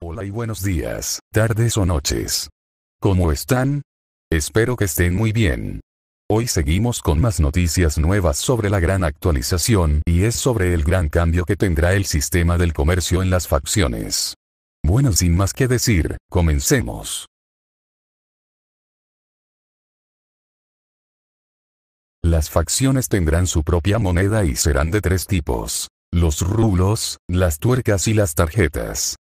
Hola y buenos días, tardes o noches. ¿Cómo están? Espero que estén muy bien. Hoy seguimos con más noticias nuevas sobre la gran actualización y es sobre el gran cambio que tendrá el sistema del comercio en las facciones. Bueno, sin más que decir, comencemos. Las facciones tendrán su propia moneda y serán de tres tipos. Los rulos, las tuercas y las tarjetas.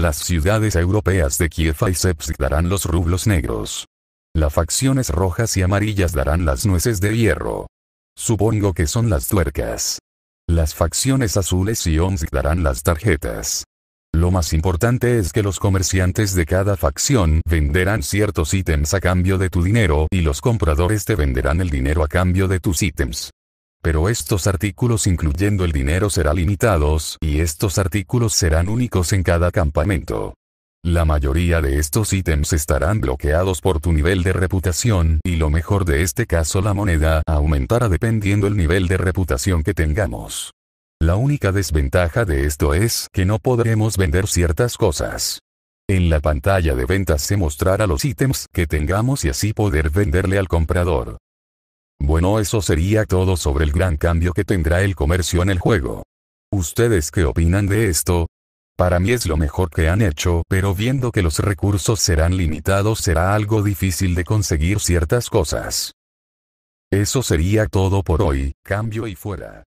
Las ciudades europeas de Kiev y Sepsk darán los rublos negros. Las facciones rojas y amarillas darán las nueces de hierro. Supongo que son las tuercas. Las facciones azules y Omsk darán las tarjetas. Lo más importante es que los comerciantes de cada facción venderán ciertos ítems a cambio de tu dinero y los compradores te venderán el dinero a cambio de tus ítems. Pero estos artículos incluyendo el dinero serán limitados y estos artículos serán únicos en cada campamento. La mayoría de estos ítems estarán bloqueados por tu nivel de reputación y lo mejor de este caso la moneda aumentará dependiendo el nivel de reputación que tengamos. La única desventaja de esto es que no podremos vender ciertas cosas. En la pantalla de ventas se mostrará los ítems que tengamos y así poder venderle al comprador. Bueno, eso sería todo sobre el gran cambio que tendrá el comercio en el juego. ¿Ustedes qué opinan de esto? Para mí es lo mejor que han hecho, pero viendo que los recursos serán limitados será algo difícil de conseguir ciertas cosas. Eso sería todo por hoy, cambio y fuera.